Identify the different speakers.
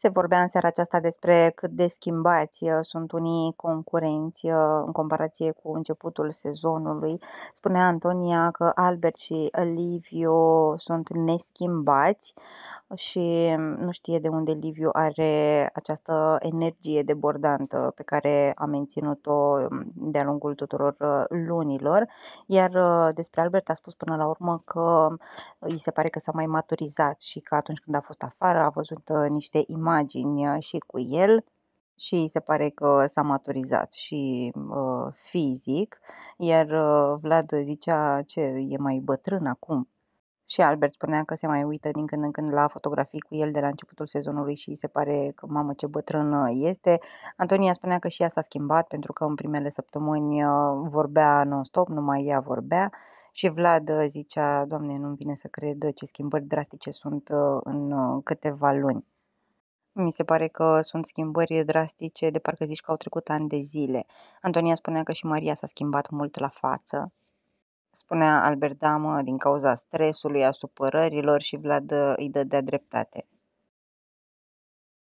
Speaker 1: Se vorbea în seara aceasta despre cât de schimbați uh, sunt unii concurenți uh, în comparație cu începutul sezonului. Spunea Antonia că Albert și Liviu sunt neschimbați și nu știe de unde Liviu are această energie debordantă pe care a menținut-o um, de-a lungul tuturor uh, lunilor. Iar despre Albert a spus până la urmă că îi se pare că s-a mai maturizat și că atunci când a fost afară a văzut niște imagini imagini uh, și cu el și se pare că s-a maturizat și uh, fizic, iar uh, Vlad zicea ce e mai bătrân acum. Și Albert spunea că se mai uită din când în când la fotografii cu el de la începutul sezonului și se pare că mamă ce bătrân uh, este. Antonia spunea că și ea s-a schimbat pentru că în primele săptămâni uh, vorbea non-stop, numai ea vorbea. Și Vlad zicea, Doamne, nu-mi vine să cred ce schimbări drastice sunt în câteva luni. Mi se pare că sunt schimbări drastice, de parcă zici că au trecut ani de zile. Antonia spunea că și Maria s-a schimbat mult la față. Spunea Albert Damă din cauza stresului, a supărărilor și Vlad îi dădea dreptate.